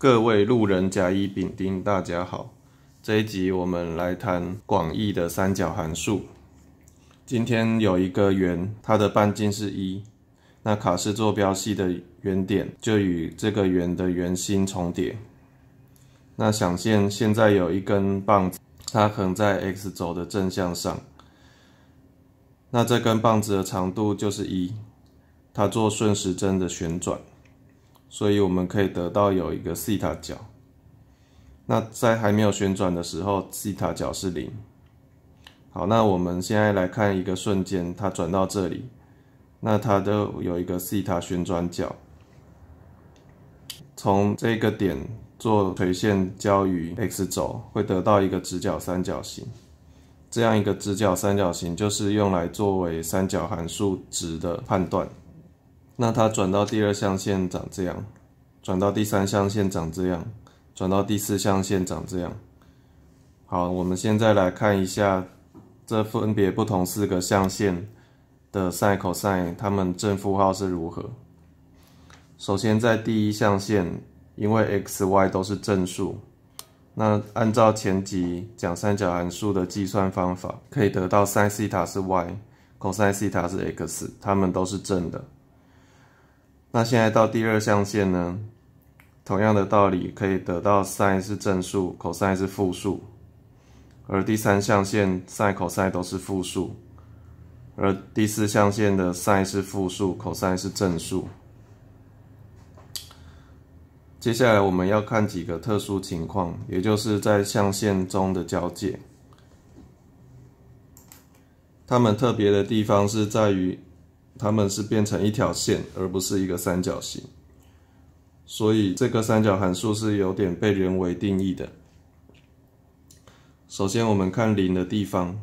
各位路人甲乙丙丁，大家好。这一集我们来谈广义的三角函数。今天有一个圆，它的半径是一，那卡式坐标系的原点就与这个圆的圆心重叠。那想见，现在有一根棒子，它横在 x 轴的正向上，那这根棒子的长度就是一，它做顺时针的旋转。所以我们可以得到有一个西塔角。那在还没有旋转的时候，西塔角是零。好，那我们现在来看一个瞬间，它转到这里，那它都有一个西塔旋转角。从这个点做垂线交于 x 轴，会得到一个直角三角形。这样一个直角三角形就是用来作为三角函数值的判断。那它转到第二象限长这样，转到第三象限长这样，转到第四象限长这样。好，我们现在来看一下，这分别不同四个象限的 sin、cos 它们正负号是如何。首先在第一象限，因为 x、y 都是正数，那按照前集讲三角函数的计算方法，可以得到 sin 西塔是 y，cos 西塔是 x，它们都是正的。那现在到第二象限呢？同样的道理，可以得到 sin 是正数，cos 是负数。而第三象限 sin、cos 都是负数。而第四象限的 sin 是负数，cos 是正数。接下来我们要看几个特殊情况，也就是在象限中的交界。它们特别的地方是在于。它们是变成一条线，而不是一个三角形，所以这个三角函数是有点被人为定义的。首先，我们看零的地方，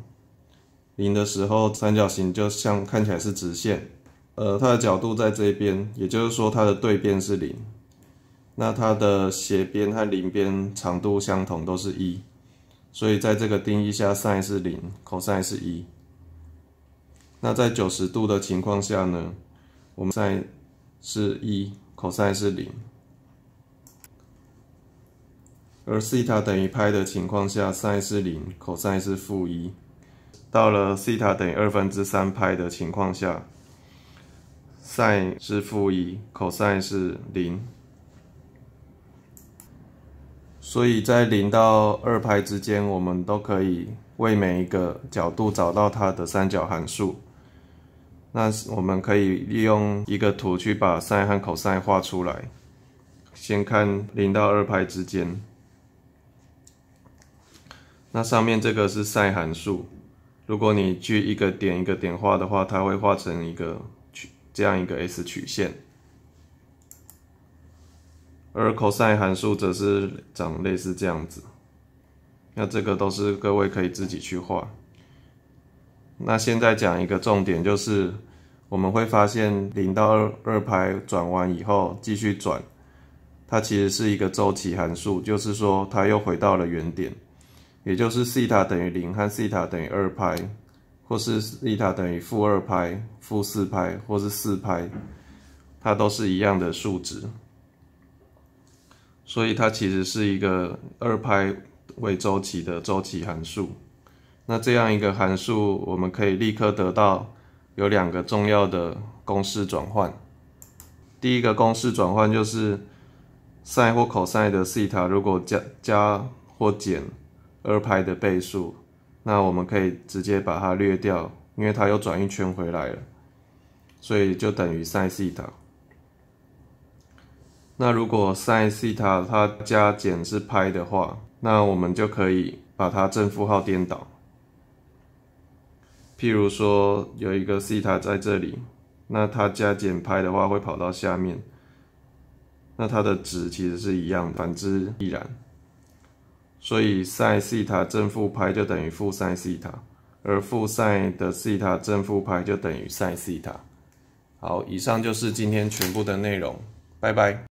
零的时候，三角形就像看起来是直线，呃，它的角度在这边，也就是说它的对边是零，那它的斜边和邻边长度相同，都是一，所以在这个定义下，sin 是零，cos 是一。那在九十度的情况下呢？sin 是一，cos 是零。而西塔等于派的情况下，sin 是零，cos 是负一。到了西塔等于二分之三派的情况下，sin 是负一，cos 是零。所以在零到二派之间，我们都可以为每一个角度找到它的三角函数。那我们可以利用一个图去把 sine 和 cosine 画出来。先看零到二派之间，那上面这个是 sine 函数，如果你去一个点一个点画的话，它会画成一个曲这样一个 S 曲线。而 cosine 函数则是长类似这样子。那这个都是各位可以自己去画。那现在讲一个重点，就是我们会发现零到二二拍转完以后继续转，它其实是一个周期函数，就是说它又回到了原点，也就是西塔等于零和西塔等于二拍，或是西塔等于负二拍、负四拍或是四拍，它都是一样的数值，所以它其实是一个二拍为周期的周期函数。那这样一个函数，我们可以立刻得到有两个重要的公式转换。第一个公式转换就是 sin 或 cos 的西塔，如果加加或减二派的倍数，那我们可以直接把它略掉，因为它又转一圈回来了，所以就等于 sin 西塔。那如果 sin 西塔它加减是派的话，那我们就可以把它正负号颠倒。譬如说有一个西塔在这里，那它加减拍的话会跑到下面，那它的值其实是一样的，反之亦然。所以 sin 西塔正负拍就等于负 sin 西塔，而负 sin 的西塔正负拍就等于 sin 西塔。好，以上就是今天全部的内容，拜拜。